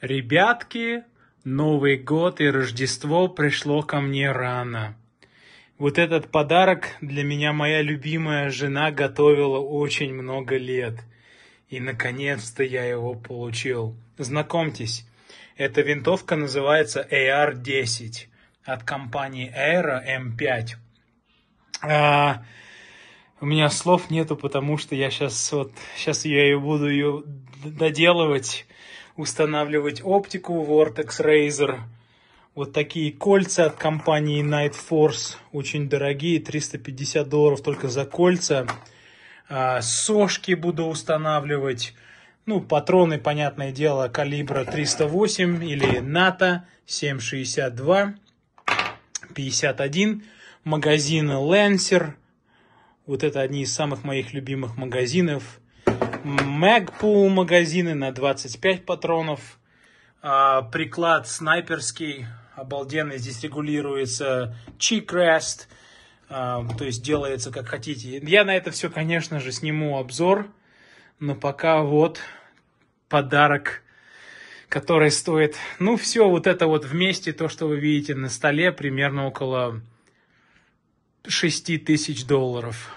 Ребятки, Новый год и Рождество пришло ко мне рано. Вот этот подарок для меня моя любимая жена готовила очень много лет. И наконец-то я его получил. Знакомьтесь, эта винтовка называется AR-10 от компании Aero M5. А, у меня слов нету, потому что я сейчас вот сейчас я ее буду ее доделывать устанавливать оптику Vortex Razer. Вот такие кольца от компании Night Force, очень дорогие, 350 долларов только за кольца. А, сошки буду устанавливать. Ну, патроны, понятное дело, калибра 308 или НАТО 7,62, 51. Магазины Lancer. Вот это одни из самых моих любимых магазинов. Мэгпул магазины на 25 патронов. А, приклад снайперский, обалденный, здесь регулируется чикрест, а, то есть делается как хотите. Я на это все, конечно же, сниму обзор, но пока вот подарок, который стоит, ну все вот это вот вместе, то, что вы видите на столе, примерно около 6 тысяч долларов.